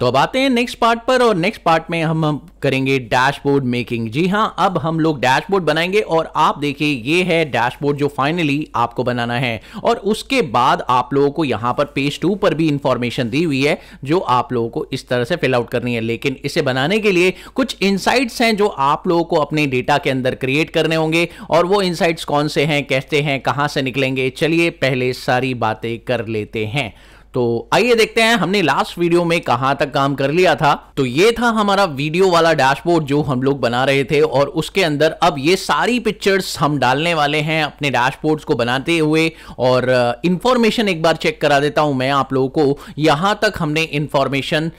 तो अब आते हैं नेक्स्ट पार्ट पर और नेक्स्ट पार्ट में हम, करेंगे डैशबोर्ड मेकिंग जी हाँ अब हम लोग डैशबोर्ड बनाएंगे और आप देखिए ये है डैशबोर्ड जो फाइनली आपको बनाना है और उसके बाद आप लोगों को यहाँ पर पेज टू पर भी इंफॉर्मेशन दी हुई है जो आप लोगों को इस तरह से फिल आउट करनी है लेकिन इसे बनाने के लिए कुछ इंसाइट्स हैं जो आप लोगों को अपने डेटा के अंदर क्रिएट करने होंगे और वो इंसाइट्स कौन से हैं कैसे हैं कहाँ से निकलेंगे चलिए पहले सारी बातें कर लेते हैं तो आइए देखते हैं हमने लास्ट वीडियो में कहां तक काम कर लिया था तो ये था हमारा वीडियो वाला डैशबोर्ड जो हम लोग बना रहे थे और उसके अंदर अब ये सारी पिक्चर्स हम डालने वाले हैं अपने डैशबोर्ड्स को बनाते हुए और इंफॉर्मेशन uh, एक बार चेक करा देता हूं मैं आप लोगों को यहां तक हमने इंफॉर्मेशन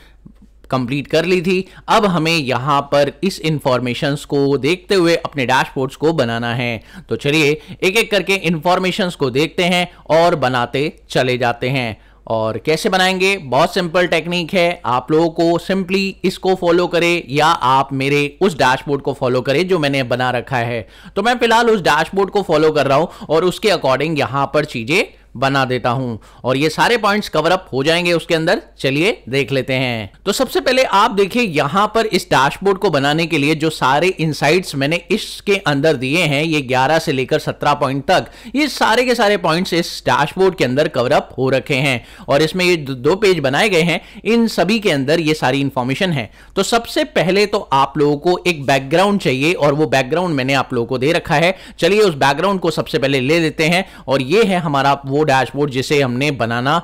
कंप्लीट कर ली थी अब हमें यहां पर इस इंफॉर्मेशन को देखते हुए अपने डैशबोर्ड्स को बनाना है तो चलिए एक एक करके इंफॉर्मेशन को देखते हैं और बनाते चले जाते हैं और कैसे बनाएंगे बहुत सिंपल टेक्निक है आप लोगों को सिंपली इसको फॉलो करें या आप मेरे उस डैशबोर्ड को फॉलो करें जो मैंने बना रखा है तो मैं फिलहाल उस डैशबोर्ड को फॉलो कर रहा हूं और उसके अकॉर्डिंग यहां पर चीजें बना देता हूं और ये सारे पॉइंट्स कवर अप हो जाएंगे उसके अंदर चलिए देख लेते हैं तो सबसे पहले आप देखिए यहां पर इस डैशबोर्ड को बनाने के लिए जो सारे इनसाइट्स मैंने इसके अंदर दिए हैं ये 11 से लेकर 17 पॉइंट तक ये सारे के सारे पॉइंट्स इस डैशबोर्ड के अंदर कवर अप हो रखे हैं और इसमें ये दो पेज बनाए गए हैं इन सभी के अंदर ये सारी इंफॉर्मेशन है तो सबसे पहले तो आप लोगों को एक बैकग्राउंड चाहिए और वो बैकग्राउंड मैंने आप लोगों को दे रखा है चलिए उस बैकग्राउंड को सबसे पहले ले लेते हैं और ये है हमारा वो डैशबोर्ड जिसे हमने बनाना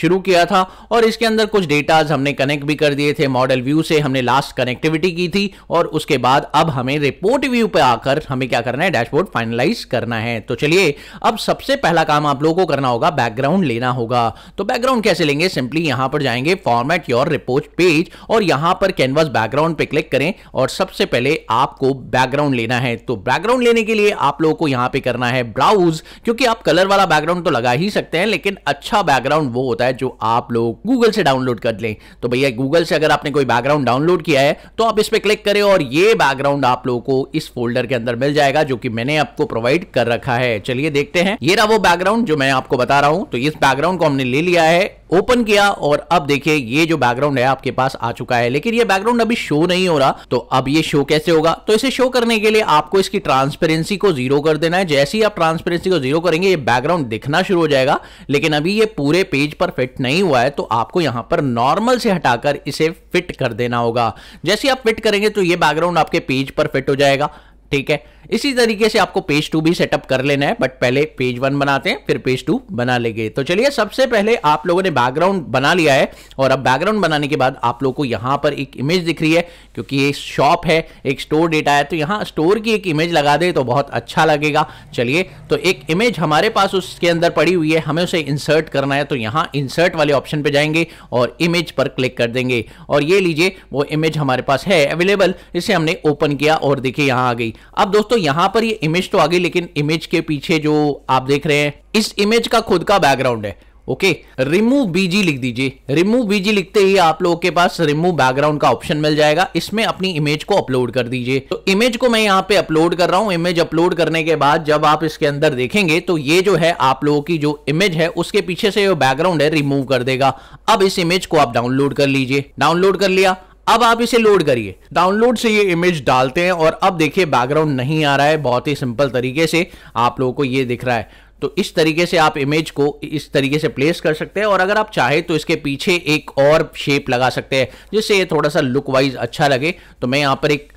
शुरू किया था और इसके अंदर कुछ डेटाज हमने कनेक्ट भी कर दिए थे मॉडल व्यू से हमने लास्ट कनेक्टिविटी की थी और उसके बाद अब हमें रिपोर्ट व्यू पे आकर हमें क्या करना है डैशबोर्ड फाइनलाइज करना है तो चलिए अब सबसे पहला काम आप लोगों को करना होगा बैकग्राउंड लेना होगा तो बैकग्राउंड कैसे लेंगे सिंपली यहां पर जाएंगे फॉर्मेट योर रिपोर्ट पेज और यहां पर कैनवास बैकग्राउंड पे क्लिक करें और सबसे पहले आपको बैकग्राउंड लेना है तो बैकग्राउंड लेने के लिए आप लोगों को यहां पे करना है ब्राउज क्योंकि आप कलर वाला बैकग्राउंड तो लगा ही सकते हैं लेकिन अच्छा बैकग्राउंड वो होता होता है जो आप लोग गूगल से डाउनलोड कर लें तो भैया गूगल से अगर आपने कोई बैकग्राउंड डाउनलोड किया है तो आप इस पर क्लिक करें और ये बैकग्राउंड आप लोगों को इस फोल्डर के अंदर मिल जाएगा जो कि मैंने आपको प्रोवाइड कर रखा है चलिए देखते हैं ये रहा वो बैकग्राउंड जो मैं आपको बता रहा हूं तो इस बैकग्राउंड को हमने ले लिया है ओपन किया और अब देखिए ये जो बैकग्राउंड है आपके पास आ चुका है लेकिन ये बैकग्राउंड अभी शो नहीं हो रहा तो अब ये शो कैसे होगा तो इसे शो करने के लिए आपको इसकी ट्रांसपेरेंसी को जीरो कर देना है जैसे ही आप ट्रांसपेरेंसी को जीरो करेंगे ये बैकग्राउंड दिखना शुरू हो जाएगा लेकिन अभी ये पूरे पेज पर फिट नहीं हुआ है तो आपको यहां पर नॉर्मल से हटाकर इसे फिट कर देना होगा जैसे आप फिट करेंगे तो ये बैकग्राउंड आपके पेज पर फिट हो जाएगा ठीक है इसी तरीके से आपको पेज टू भी सेटअप कर लेना है बट पहले पेज वन बनाते हैं फिर पेज टू बना लेंगे तो चलिए सबसे पहले आप लोगों ने बैकग्राउंड बना लिया है और अब बैकग्राउंड बनाने के बाद आप लोग को यहाँ पर एक इमेज दिख रही है क्योंकि ये शॉप है एक स्टोर डेटा है तो यहाँ स्टोर की एक इमेज लगा दे तो बहुत अच्छा लगेगा चलिए तो एक इमेज हमारे पास उसके अंदर पड़ी हुई है हमें उसे इंसर्ट करना है तो यहां इंसर्ट वाले ऑप्शन पर जाएंगे और इमेज पर क्लिक कर देंगे और ये लीजिए वो इमेज हमारे पास है अवेलेबल इसे हमने ओपन किया और देखिए यहाँ आ गई अब दोस्तों यहां पर ये इमेज तो आ गई लेकिन इमेज के पीछे जो आप देख रहे हैं इस इमेज का खुद का बैकग्राउंड है ओके रिमूव बीजी लिख दीजिए रिमूव बीजी लिखते ही आप लोगों के पास रिमूव बैकग्राउंड का ऑप्शन मिल जाएगा इसमें अपनी इमेज को अपलोड कर दीजिए तो इमेज को मैं यहां पे अपलोड कर रहा हूं इमेज अपलोड करने के बाद जब आप इसके अंदर देखेंगे तो ये जो है आप लोगों की जो इमेज है उसके पीछे से जो बैकग्राउंड है रिमूव कर देगा अब इस इमेज को आप डाउनलोड कर लीजिए डाउनलोड कर लिया अब आप इसे लोड करिए डाउनलोड से ये इमेज डालते हैं और अब देखिए बैकग्राउंड नहीं आ रहा है बहुत ही सिंपल तरीके से आप लोगों को ये दिख रहा है तो इस तरीके से आप इमेज को इस तरीके से प्लेस कर सकते हैं और अगर आप चाहे तो इसके पीछे एक और शेप लगा सकते हैं जिससे ये थोड़ा सा लुक वाइज अच्छा लगे तो मैं यहाँ पर एक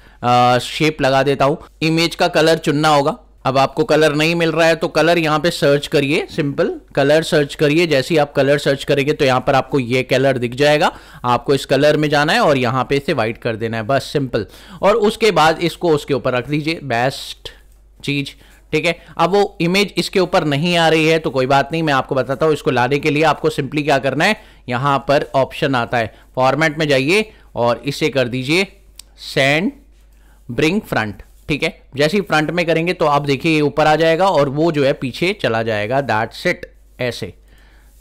शेप लगा देता हूँ इमेज का कलर चुनना होगा अब आपको कलर नहीं मिल रहा है तो कलर यहाँ पे सर्च करिए सिंपल कलर सर्च करिए जैसे ही आप कलर सर्च करेंगे तो यहाँ पर आपको ये कलर दिख जाएगा आपको इस कलर में जाना है और यहाँ पे इसे वाइट कर देना है बस सिंपल और उसके बाद इसको उसके ऊपर रख दीजिए बेस्ट चीज़ ठीक है अब वो इमेज इसके ऊपर नहीं आ रही है तो कोई बात नहीं मैं आपको बताता हूँ इसको लाने के लिए आपको सिंपली क्या करना है यहाँ पर ऑप्शन आता है फॉर्मेट में जाइए और इसे कर दीजिए सेंड ब्रिंग फ्रंट ठीक है जैसे ही फ्रंट में करेंगे तो आप देखिए ये ऊपर आ जाएगा और वो जो है पीछे चला जाएगा दैट सेट ऐसे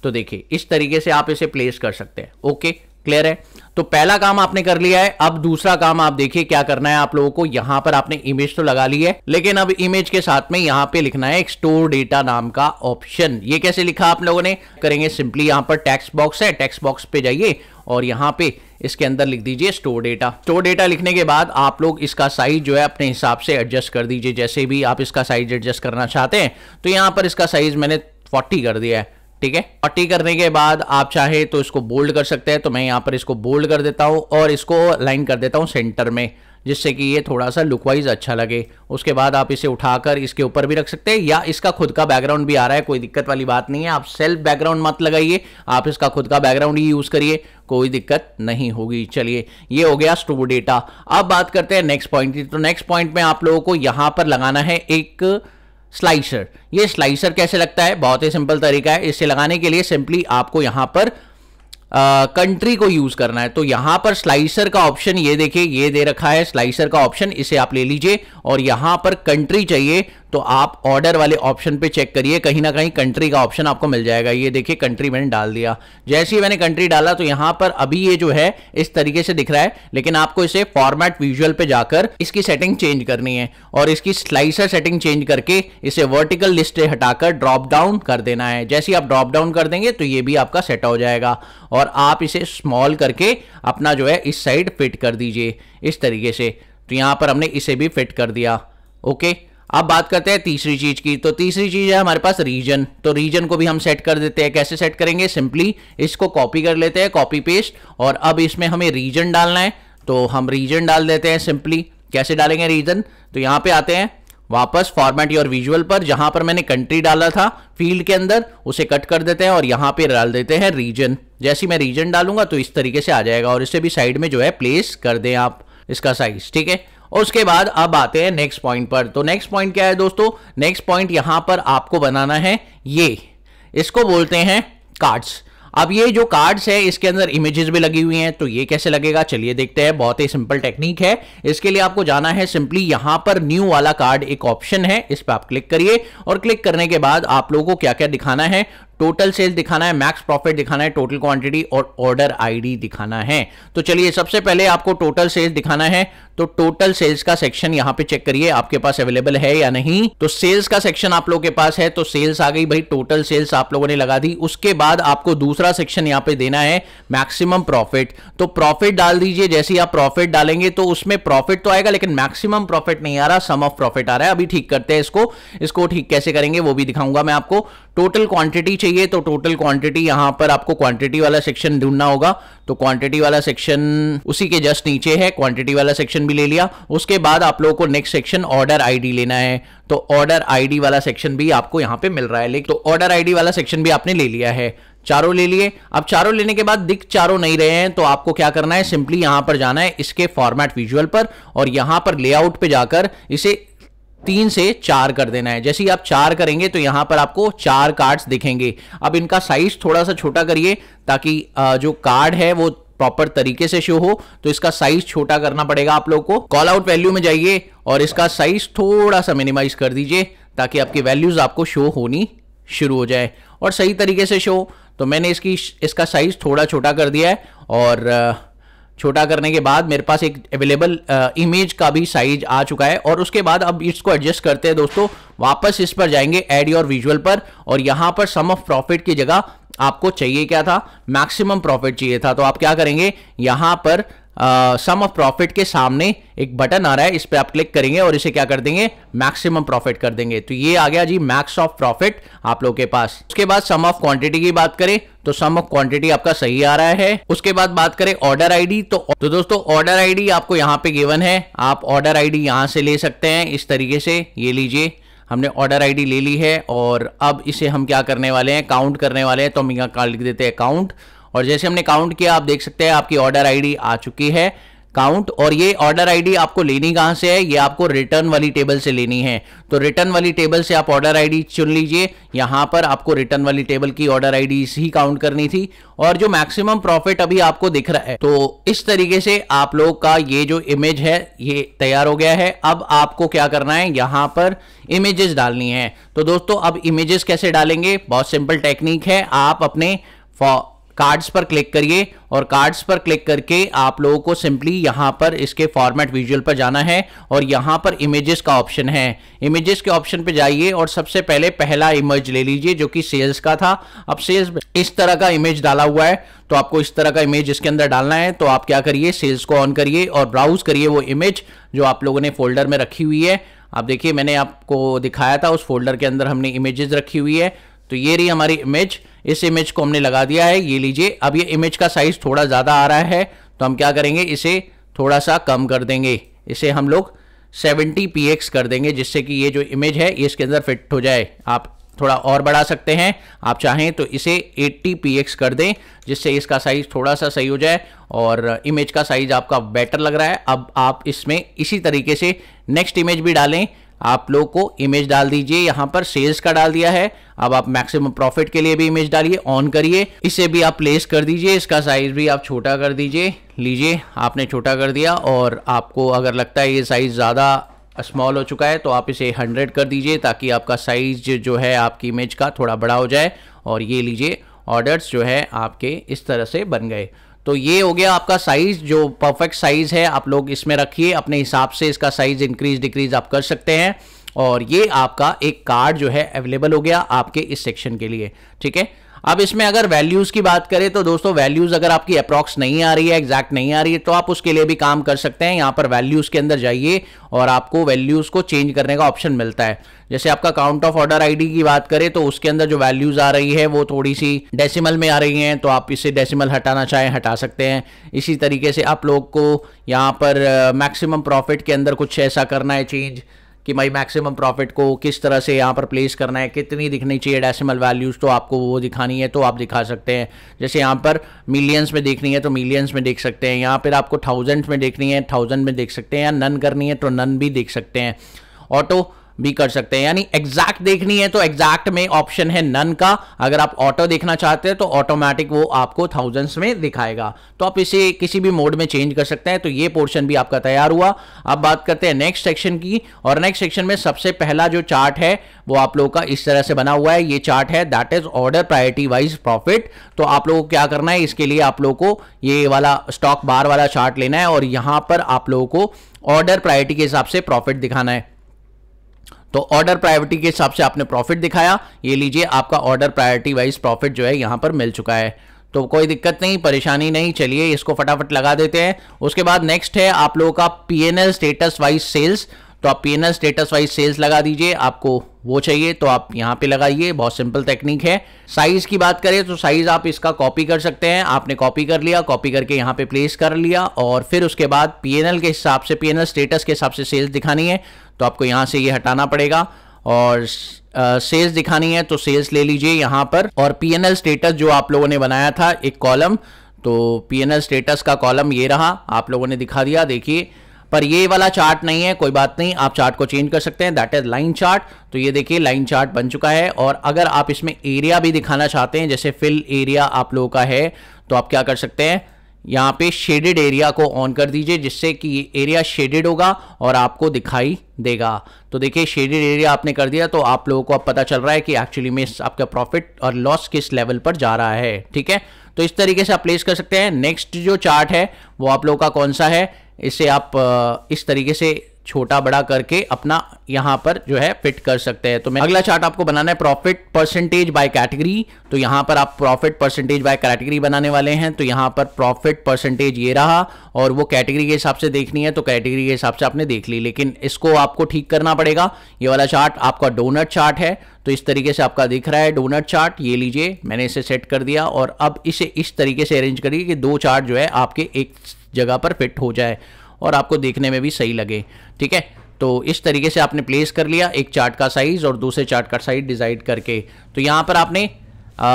तो देखिए इस तरीके से आप इसे प्लेस कर सकते हैं ओके क्लियर है तो पहला काम आपने कर लिया है अब दूसरा काम आप देखिए क्या करना है आप लोगों को यहां पर आपने इमेज तो लगा ली है लेकिन अब इमेज के साथ में यहां पे लिखना है स्टोर डेटा नाम का ऑप्शन ये कैसे लिखा आप लोगों ने करेंगे सिंपली यहां पर टेक्स्ट बॉक्स है टेक्स्ट बॉक्स पे जाइए और यहाँ पे इसके अंदर लिख दीजिए स्टोर डेटा स्टोर डेटा लिखने के बाद आप लोग इसका साइज जो है अपने हिसाब से एडजस्ट कर दीजिए जैसे भी आप इसका साइज एडजस्ट करना चाहते हैं तो यहाँ पर इसका साइज मैंने फोर्टी कर दिया है ठीक है पट्टी करने के बाद आप चाहे तो इसको बोल्ड कर सकते हैं तो मैं यहां पर इसको बोल्ड कर देता हूं और इसको लाइन कर देता हूं सेंटर में जिससे कि ये थोड़ा सा लुकवाइज अच्छा लगे उसके बाद आप इसे उठाकर इसके ऊपर भी रख सकते हैं या इसका खुद का बैकग्राउंड भी आ रहा है कोई दिक्कत वाली बात नहीं है आप सेल्फ बैकग्राउंड मत लगाइए आप इसका खुद का बैकग्राउंड ही यूज़ करिए कोई दिक्कत नहीं होगी चलिए ये हो गया स्टोर डेटा अब बात करते हैं नेक्स्ट पॉइंट की तो नेक्स्ट पॉइंट में आप लोगों को यहां पर लगाना है एक स्लाइसर ये स्लाइसर कैसे लगता है बहुत ही सिंपल तरीका है इसे लगाने के लिए सिंपली आपको यहां पर कंट्री को यूज़ करना है तो यहां पर स्लाइसर का ऑप्शन ये देखिए ये दे रखा है स्लाइसर का ऑप्शन इसे आप ले लीजिए और यहां पर कंट्री चाहिए तो आप ऑर्डर वाले ऑप्शन पे चेक करिए कहीं ना कहीं कंट्री का ऑप्शन आपको मिल जाएगा ये देखिए कंट्री मैंने डाल दिया जैसे ही मैंने कंट्री डाला तो यहां पर अभी ये जो है इस तरीके से दिख रहा है लेकिन आपको इसे फॉर्मेट विजुअल पे जाकर इसकी सेटिंग चेंज करनी है और इसकी स्लाइसर सेटिंग चेंज करके इसे वर्टिकल लिस्ट से हटाकर ड्रॉप डाउन कर देना है जैसे ही आप ड्रॉप डाउन कर देंगे तो ये भी आपका सेट हो जाएगा और आप इसे स्मॉल करके अपना जो है इस साइड फिट कर दीजिए इस तरीके से तो यहां पर हमने इसे भी फिट कर दिया ओके okay. अब बात करते हैं तीसरी चीज की तो तीसरी चीज है हमारे पास रीजन तो रीजन को भी हम सेट कर देते हैं कैसे सेट करेंगे सिंपली इसको कॉपी कर लेते हैं कॉपी पेस्ट और अब इसमें हमें रीजन डालना है तो हम रीजन डाल देते हैं सिंपली कैसे डालेंगे रीजन तो यहां पे आते हैं वापस फॉर्मेट योर विजुअल पर जहां पर मैंने कंट्री डाला था फील्ड के अंदर उसे कट कर देते हैं और यहां पे डाल देते हैं रीजन जैसी मैं रीजन डालूंगा तो इस तरीके से आ जाएगा और इसे भी साइड में जो है प्लेस कर दें आप इसका साइज ठीक है और उसके बाद अब आते हैं नेक्स्ट पॉइंट पर तो नेक्स्ट पॉइंट क्या है दोस्तों नेक्स्ट पॉइंट यहां पर आपको बनाना है ये इसको बोलते हैं कार्ड्स अब ये जो कार्ड्स है इसके अंदर इमेजेस भी लगी हुई हैं तो ये कैसे लगेगा चलिए देखते हैं बहुत ही सिंपल टेक्निक है इसके लिए आपको जाना है सिंपली यहां पर न्यू वाला कार्ड एक ऑप्शन है इस पर आप क्लिक करिए और क्लिक करने के बाद आप लोगों को क्या क्या दिखाना है टोटल सेल दिखाना है मैक्स प्रॉफिट दिखाना है टोटल क्वांटिटी और ऑर्डर आईडी दिखाना है तो चलिए सबसे पहले आपको टोटल सेल्स दिखाना है तो टोटल सेल्स का सेक्शन यहां पे चेक करिए आपके पास अवेलेबल है या नहीं तो सेल्स का सेक्शन आप लोगों के पास है तो सेल्स आ गई भाई टोटल सेल्स आप लोगों ने लगा दी उसके बाद आपको दूसरा सेक्शन यहाँ पे देना है मैक्सिमम प्रॉफिट तो प्रॉफिट डाल दीजिए जैसे आप प्रॉफिट डालेंगे तो उसमें प्रॉफिट तो आएगा लेकिन मैक्सिमम प्रॉफिट नहीं आ रहा सम ऑफ प्रॉफिट आ रहा है अभी ठीक करते हैं इसको इसको ठीक कैसे करेंगे वो भी दिखाऊंगा मैं आपको टोटल क्वांटिटी चाहिए तो टोटल क्वांटिटी यहां पर आपको क्वांटिटी वाला सेक्शन ढूंढना होगा तो क्वांटिटी वाला सेक्शन उसी के जस्ट नीचे है क्वांटिटी वाला सेक्शन भी ले लिया उसके बाद आप लोगों को नेक्स्ट सेक्शन ऑर्डर आईडी लेना है तो ऑर्डर आईडी वाला सेक्शन भी आपको यहाँ पे मिल रहा है लेकिन तो ऑर्डर आईडी वाला सेक्शन भी आपने ले लिया है चारों ले लिए अब चारों लेने के बाद दिख चारों नहीं रहे हैं तो आपको क्या करना है सिंपली यहां पर जाना है इसके फॉर्मेट विजुअल पर और यहां पर लेआउट पे जाकर इसे तीन से चार कर देना है जैसे ही आप चार करेंगे तो यहां पर आपको चार कार्ड्स दिखेंगे अब इनका साइज थोड़ा सा छोटा करिए ताकि जो कार्ड है वो प्रॉपर तरीके से शो हो तो इसका साइज छोटा करना पड़ेगा आप लोग को कॉल आउट वैल्यू में जाइए और इसका साइज थोड़ा सा मिनिमाइज कर दीजिए ताकि आपकी वैल्यूज आपको शो होनी शुरू हो जाए और सही तरीके से शो तो मैंने इसकी इसका साइज थोड़ा छोटा कर दिया है और छोटा करने के बाद मेरे पास एक अवेलेबल इमेज uh, का भी साइज आ चुका है और उसके बाद अब इसको एडजस्ट करते हैं दोस्तों वापस इस पर जाएंगे एड योर विजुअल पर और यहां पर सम ऑफ प्रॉफिट की जगह आपको चाहिए क्या था मैक्सिमम प्रॉफिट चाहिए था तो आप क्या करेंगे यहां पर सम ऑफ प्रॉफिट के सामने एक बटन आ रहा है इस पर आप क्लिक करेंगे और इसे क्या कर देंगे मैक्सिमम प्रॉफिट कर देंगे तो ये आ गया जी मैक्स ऑफ प्रॉफिट आप लोगों के पास उसके बाद सम ऑफ क्वांटिटी की बात करें तो सम ऑफ क्वांटिटी आपका सही आ रहा है उसके बाद बात करें ऑर्डर आईडी तो तो दोस्तों ऑर्डर आईडी आपको यहाँ पे गिवन है आप ऑर्डर आई यहाँ से ले सकते हैं इस तरीके से ये लीजिए हमने ऑर्डर आईडी ले ली है और अब इसे हम क्या करने वाले हैं काउंट करने वाले हैं तो हम यहाँ लिख देते हैं काउंट और जैसे हमने काउंट किया आप देख सकते हैं आपकी ऑर्डर आईडी आ चुकी है काउंट और ये ऑर्डर आईडी आपको लेनी कहां से है ये आपको रिटर्न वाली टेबल से लेनी है तो रिटर्न वाली टेबल से आप ऑर्डर आईडी चुन लीजिए यहां पर आपको रिटर्न वाली टेबल की ऑर्डर आईडी ही काउंट करनी थी और जो मैक्सिमम प्रॉफिट अभी आपको दिख रहा है तो इस तरीके से आप लोग का ये जो इमेज है ये तैयार हो गया है अब आपको क्या करना है यहां पर इमेजेस डालनी है तो दोस्तों अब इमेजेस कैसे डालेंगे बहुत सिंपल टेक्निक है आप अपने कार्ड्स पर क्लिक करिए और कार्ड्स पर क्लिक करके आप लोगों को सिंपली यहां पर इसके फॉर्मेट विजुअल पर जाना है और यहाँ पर इमेजेस का ऑप्शन है इमेजेस के ऑप्शन पर जाइए और सबसे पहले पहला इमेज ले लीजिए जो कि सेल्स का था अब सेल्स इस तरह का इमेज डाला हुआ है तो आपको इस तरह का इमेज इसके अंदर डालना है तो आप क्या करिए सेल्स को ऑन करिए और ब्राउज करिए वो इमेज जो आप लोगों ने फोल्डर में रखी हुई है आप देखिए मैंने आपको दिखाया था उस फोल्डर के अंदर हमने इमेजेस रखी हुई है तो ये रही हमारी इमेज इस इमेज को हमने लगा दिया है ये लीजिए अब ये इमेज का साइज थोड़ा ज़्यादा आ रहा है तो हम क्या करेंगे इसे थोड़ा सा कम कर देंगे इसे हम लोग 70 px कर देंगे जिससे कि ये जो इमेज है ये इसके अंदर फिट हो जाए आप थोड़ा और बढ़ा सकते हैं आप चाहें तो इसे 80 px कर दें जिससे इसका साइज़ थोड़ा सा सही हो जाए और इमेज का साइज़ आपका बेटर लग रहा है अब आप इसमें इसी तरीके से नेक्स्ट इमेज भी डालें आप लोग को इमेज डाल दीजिए यहां पर सेल्स का डाल दिया है अब आप मैक्सिमम प्रॉफिट के लिए भी इमेज डालिए ऑन करिए इसे भी आप प्लेस कर दीजिए इसका साइज भी आप छोटा कर दीजिए लीजिए आपने छोटा कर दिया और आपको अगर लगता है ये साइज ज़्यादा स्मॉल हो चुका है तो आप इसे 100 कर दीजिए ताकि आपका साइज जो है आपकी इमेज का थोड़ा बड़ा हो जाए और ये लीजिए ऑर्डर्स जो है आपके इस तरह से बन गए तो ये हो गया आपका साइज जो परफेक्ट साइज है आप लोग इसमें रखिए अपने हिसाब से इसका साइज इंक्रीज डिक्रीज आप कर सकते हैं और ये आपका एक कार्ड जो है अवेलेबल हो गया आपके इस सेक्शन के लिए ठीक है अब इसमें अगर वैल्यूज की बात करें तो दोस्तों वैल्यूज अगर आपकी अप्रॉक्स नहीं आ रही है एग्जैक्ट नहीं आ रही है तो आप उसके लिए भी काम कर सकते हैं यहाँ पर वैल्यूज के अंदर जाइए और आपको वैल्यूज को चेंज करने का ऑप्शन मिलता है जैसे आपका काउंट ऑफ ऑर्डर आईडी की बात करें तो उसके अंदर जो वैल्यूज आ रही है वो थोड़ी सी डेसिमल में आ रही हैं तो आप इसे डेसिमल हटाना चाहें हटा सकते हैं इसी तरीके से आप लोग को यहाँ पर मैक्सिमम प्रॉफिट के अंदर कुछ ऐसा करना है चेंज कि भाई मैक्सिमम प्रॉफिट को किस तरह से यहाँ पर प्लेस करना है कितनी दिखनी चाहिए डेसिमल वैल्यूज़ तो आपको वो दिखानी है तो आप दिखा सकते हैं जैसे यहाँ पर मिलियंस में देखनी है तो मिलियंस में देख सकते हैं यहाँ पर आपको थाउजेंड्स में देखनी है थाउजेंड में देख सकते हैं या नन करनी है तो नन भी देख सकते हैं ऑटो भी कर सकते हैं यानी एग्जैक्ट देखनी है तो एग्जैक्ट में ऑप्शन है नन का अगर आप ऑटो देखना चाहते हैं तो ऑटोमेटिक वो आपको थाउजेंड्स में दिखाएगा तो आप इसे किसी भी मोड में चेंज कर सकते हैं तो ये पोर्शन भी आपका तैयार हुआ अब बात करते हैं नेक्स्ट सेक्शन की और नेक्स्ट सेक्शन में सबसे पहला जो चार्ट है वो आप लोगों का इस तरह से बना हुआ है ये चार्ट है that is order priority wise profit तो आप लोगों को क्या करना है इसके लिए आप लोगों को ये वाला स्टॉक बार वाला चार्ट लेना है और यहां पर आप लोगों को ऑर्डर प्रायोरिटी के हिसाब से प्रॉफिट दिखाना है तो ऑर्डर प्रायोरिटी के हिसाब से आपने प्रॉफिट दिखाया ये लीजिए आपका ऑर्डर प्रायोरिटी वाइज प्रॉफिट जो है यहां पर मिल चुका है तो कोई दिक्कत नहीं परेशानी नहीं चलिए इसको फटाफट लगा देते हैं उसके बाद नेक्स्ट है आप लोगों का पीएनएल स्टेटस वाइज सेल्स तो आप पी स्टेटस वाइज सेल्स लगा दीजिए आपको वो चाहिए तो आप यहाँ पे लगाइए बहुत सिंपल टेक्निक है साइज की बात करें तो साइज आप इसका कॉपी कर सकते हैं आपने कॉपी कर लिया कॉपी करके यहाँ पे प्लेस कर लिया और फिर उसके बाद पीएनएल के हिसाब से पीएनएल स्टेटस के हिसाब से सेल्स दिखानी है तो आपको यहाँ से ये यह हटाना पड़ेगा और सेल्स दिखानी है तो सेल्स ले लीजिए यहाँ पर और पीएनएल स्टेटस जो आप लोगों ने बनाया था एक कॉलम तो पीएनएल स्टेटस का कॉलम ये रहा आप लोगों ने दिखा दिया देखिए पर ये वाला चार्ट नहीं है कोई बात नहीं आप चार्ट को चेंज कर सकते हैं दैट इज लाइन चार्ट तो ये देखिए लाइन चार्ट बन चुका है और अगर आप इसमें एरिया भी दिखाना चाहते हैं जैसे फिल एरिया आप लोगों का है तो आप क्या कर सकते हैं यहाँ पे शेडेड एरिया को ऑन कर दीजिए जिससे कि ये एरिया शेडेड होगा और आपको दिखाई देगा तो देखिए शेडेड एरिया आपने कर दिया तो आप लोगों को अब पता चल रहा है कि एक्चुअली में आपका प्रॉफिट और लॉस किस लेवल पर जा रहा है ठीक है तो इस तरीके से आप प्लेस कर सकते हैं नेक्स्ट जो चार्ट है वो आप लोगों का कौन सा है इसे आप इस तरीके से छोटा बड़ा करके अपना यहाँ पर जो है फिट कर सकते हैं तो मैं अगला चार्ट आपको बनाना है प्रॉफिट परसेंटेज बाय कैटेगरी तो यहाँ पर आप प्रॉफिट परसेंटेज बाय कैटेगरी बनाने वाले हैं तो यहाँ पर प्रॉफिट परसेंटेज ये रहा और वो कैटेगरी के हिसाब से देखनी है तो कैटेगरी के हिसाब से आपने देख ली लेकिन इसको आपको ठीक करना पड़ेगा ये वाला चार्ट आपका डोनट चार्ट है तो इस तरीके से आपका दिख रहा है डोनट चार्ट ये लीजिए मैंने इसे सेट कर दिया और अब इसे इस तरीके से अरेंज करिए कि दो चार्ट जो है आपके एक जगह पर फिट हो जाए और आपको देखने में भी सही लगे ठीक है तो इस तरीके से आपने प्लेस कर लिया एक चार्ट का साइज़ और दूसरे चार्ट का साइज डिसाइड करके तो यहां पर आपने आ,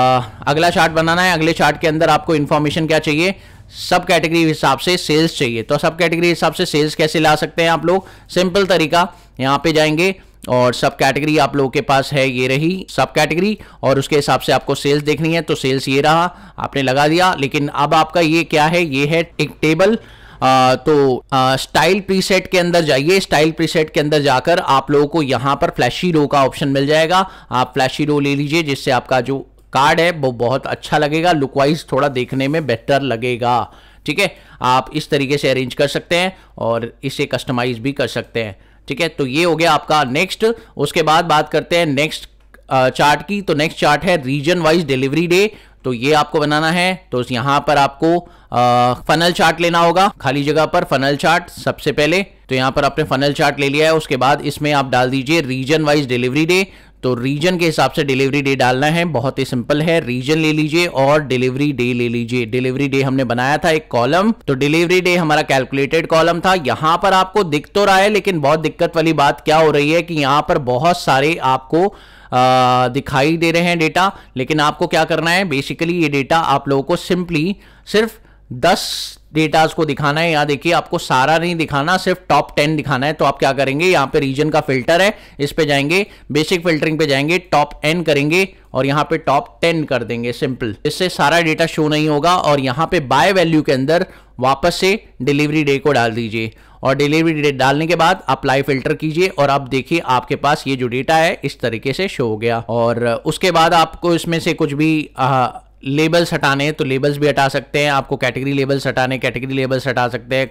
अगला चार्ट बनाना है अगले चार्ट के अंदर आपको इन्फॉर्मेशन क्या चाहिए सब कैटेगरी हिसाब से सेल्स चाहिए तो सब कैटेगरी हिसाब से सेल्स कैसे ला सकते हैं आप लोग सिंपल तरीका यहाँ पे जाएंगे और सब कैटेगरी आप लोगों के पास है ये रही सब कैटेगरी और उसके हिसाब से आपको सेल्स देखनी है तो सेल्स ये रहा आपने लगा दिया लेकिन अब आपका ये क्या है ये है एक टेबल आ, तो स्टाइल प्रीसेट के अंदर जाइए स्टाइल प्रीसेट के अंदर जाकर आप लोगों को यहाँ पर फ्लैशी रो का ऑप्शन मिल जाएगा आप फ्लैशी रो ले लीजिए जिससे आपका जो कार्ड है वो बहुत अच्छा लगेगा लुकवाइज थोड़ा देखने में बेटर लगेगा ठीक है आप इस तरीके से अरेंज कर सकते हैं और इसे कस्टमाइज भी कर सकते हैं ठीक है तो ये हो गया आपका नेक्स्ट उसके बाद बात करते हैं नेक्स्ट चार्ट की तो नेक्स्ट चार्ट है रीजन वाइज डिलीवरी डे तो ये आपको बनाना है तो यहां पर आपको आ, फनल चार्ट लेना होगा खाली जगह पर फनल चार्ट सबसे पहले तो यहां पर आपने फनल चार्ट ले लिया है उसके बाद इसमें आप डाल दीजिए रीजन वाइज डिलीवरी डे तो रीजन के हिसाब से डिलीवरी डे डालना है बहुत ही सिंपल है रीजन ले लीजिए और डिलीवरी डे ले लीजिए डिलीवरी डे हमने बनाया था एक कॉलम तो डिलीवरी डे हमारा कैलकुलेटेड कॉलम था यहां पर आपको दिख तो रहा है लेकिन बहुत दिक्कत वाली बात क्या हो रही है कि यहां पर बहुत सारे आपको आ, दिखाई दे रहे हैं डेटा लेकिन आपको क्या करना है बेसिकली ये डेटा आप लोगों को सिंपली सिर्फ दस डेटाज को दिखाना है यहाँ देखिए आपको सारा नहीं दिखाना सिर्फ टॉप टेन दिखाना है तो आप क्या करेंगे यहाँ पे रीजन का फिल्टर है इस पे जाएंगे बेसिक फिल्टरिंग पे जाएंगे टॉप एन करेंगे और यहाँ पे टॉप टेन कर देंगे सिंपल इससे सारा डेटा शो नहीं होगा और यहाँ पे बाय वैल्यू के अंदर वापस से डिलीवरी डे को डाल दीजिए और डिलीवरी डेट डालने के बाद अप्लाई फिल्टर कीजिए और आप देखिए आपके पास ये जो डेटा है इस तरीके से शो हो गया और उसके बाद आपको इसमें से कुछ भी आ, लेबल्स हटाने हैं तो लेबल्स भी हटा सकते हैं आपको कैटेगरी लेबल्स हटाने कैटेगरी लेबल्स हटा सकते हैं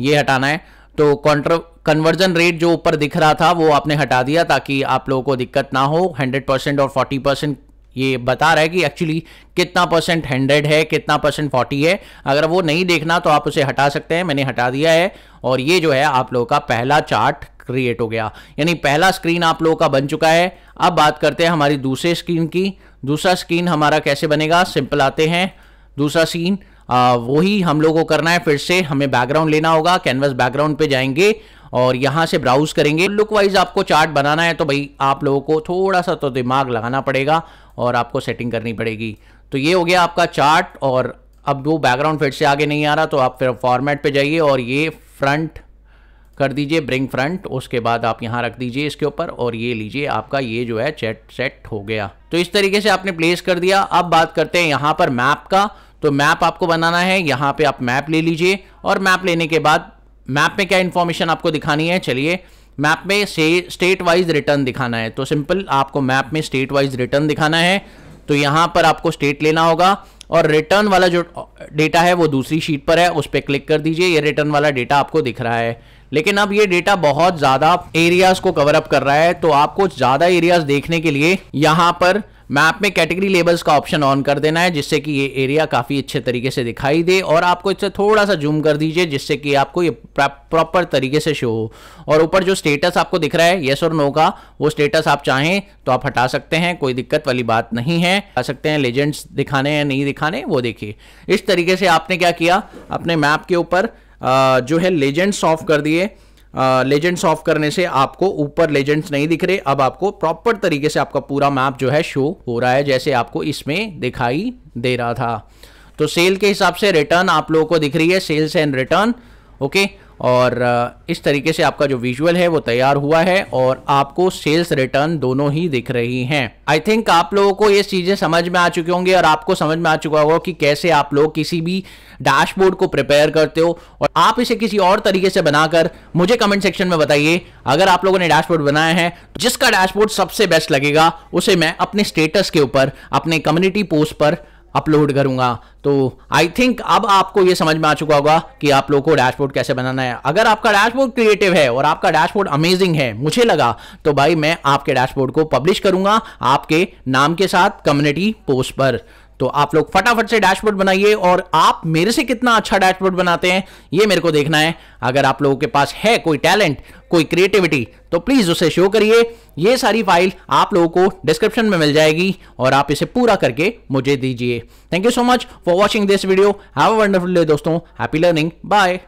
ये हटाना है तो कॉन्ट्र कन्वर्जन रेट जो ऊपर दिख रहा था वो आपने हटा दिया ताकि आप लोगों को दिक्कत ना हो 100 परसेंट और 40 परसेंट ये बता रहा है कि एक्चुअली कितना परसेंट हंड्रेड है कितना परसेंट फोर्टी है अगर वो नहीं देखना तो आप उसे हटा सकते हैं मैंने हटा दिया है और ये जो है आप लोगों का पहला चार्ट क्रिएट हो गया यानी पहला स्क्रीन आप लोगों का बन चुका है अब बात करते हैं हमारी दूसरे स्क्रीन की दूसरा स्क्रीन हमारा कैसे बनेगा सिंपल आते हैं दूसरा सीन वही हम लोग को करना है फिर से हमें बैकग्राउंड लेना होगा कैनवस बैकग्राउंड पे जाएंगे और यहाँ से ब्राउज करेंगे लुक वाइज आपको चार्ट बनाना है तो भाई आप लोगों को थोड़ा सा तो दिमाग लगाना पड़ेगा और आपको सेटिंग करनी पड़ेगी तो ये हो गया आपका चार्ट और अब वो बैकग्राउंड फिर से आगे नहीं आ रहा तो आप फिर फॉर्मेट पे जाइए और ये फ्रंट कर दीजिए ब्रिंग फ्रंट उसके बाद आप यहाँ रख दीजिए इसके ऊपर और ये लीजिए आपका ये जो है चेट सेट हो गया तो इस तरीके से आपने प्लेस कर दिया अब बात करते हैं यहाँ पर मैप का तो मैप आपको बनाना है यहाँ पे आप मैप ले लीजिए और मैप लेने के बाद मैप में क्या इन्फॉर्मेशन आपको दिखानी है चलिए मैप में से स्टेट वाइज रिटर्न दिखाना है तो सिंपल आपको मैप में स्टेट वाइज रिटर्न दिखाना है तो यहाँ पर आपको स्टेट लेना होगा और रिटर्न वाला जो डेटा है वो दूसरी शीट पर है उस पर क्लिक कर दीजिए ये रिटर्न वाला डेटा आपको दिख रहा है लेकिन अब ये डेटा बहुत ज्यादा एरियाज को कवर अप कर रहा है तो आपको ज्यादा एरियाज देखने के लिए यहां पर मैप में कैटेगरी लेबल्स का ऑप्शन ऑन कर देना है जिससे कि ये एरिया काफ़ी अच्छे तरीके से दिखाई दे और आपको इससे थोड़ा सा जूम कर दीजिए जिससे कि आपको ये प्रॉपर तरीके से शो हो और ऊपर जो स्टेटस आपको दिख रहा है येस और नो का वो स्टेटस आप चाहें तो आप हटा सकते हैं कोई दिक्कत वाली बात नहीं है आ सकते हैं लेजेंड्स दिखाने या नहीं दिखाने वो देखिए इस तरीके से आपने क्या किया अपने मैप के ऊपर जो है लेजेंड्स ऑफ कर दिए लेजेंड्स ऑफ करने से आपको ऊपर लेजेंड्स नहीं दिख रहे अब आपको प्रॉपर तरीके से आपका पूरा मैप जो है शो हो रहा है जैसे आपको इसमें दिखाई दे रहा था तो सेल के हिसाब से रिटर्न आप लोगों को दिख रही है सेल्स एंड रिटर्न ओके और इस तरीके से आपका जो विजुअल है वो तैयार हुआ है और आपको सेल्स रिटर्न दोनों ही दिख रही हैं आई थिंक आप लोगों को ये चीज़ें समझ में आ चुकी होंगी और आपको समझ में आ चुका होगा कि कैसे आप लोग किसी भी डैशबोर्ड को प्रिपेयर करते हो और आप इसे किसी और तरीके से बनाकर मुझे कमेंट सेक्शन में बताइए अगर आप लोगों ने डैशबोर्ड बनाया है जिसका डैशबोर्ड सबसे बेस्ट लगेगा उसे मैं अपने स्टेटस के ऊपर अपने कम्युनिटी पोस्ट पर अपलोड करूंगा तो आई थिंक अब आपको ये समझ में आ चुका होगा कि आप लोगों को डैशबोर्ड कैसे बनाना है अगर आपका डैशबोर्ड क्रिएटिव है और आपका डैशबोर्ड अमेजिंग है मुझे लगा तो भाई मैं आपके डैशबोर्ड को पब्लिश करूंगा आपके नाम के साथ कम्युनिटी पोस्ट पर तो आप लोग फटाफट से डैशबोर्ड बनाइए और आप मेरे से कितना अच्छा डैशबोर्ड बनाते हैं ये मेरे को देखना है अगर आप लोगों के पास है कोई टैलेंट कोई क्रिएटिविटी तो प्लीज उसे शो करिए ये सारी फाइल आप लोगों को डिस्क्रिप्शन में मिल जाएगी और आप इसे पूरा करके मुझे दीजिए thank you so much for watching this video have a wonderful day दोस्तों हैप्पी लर्निंग बाय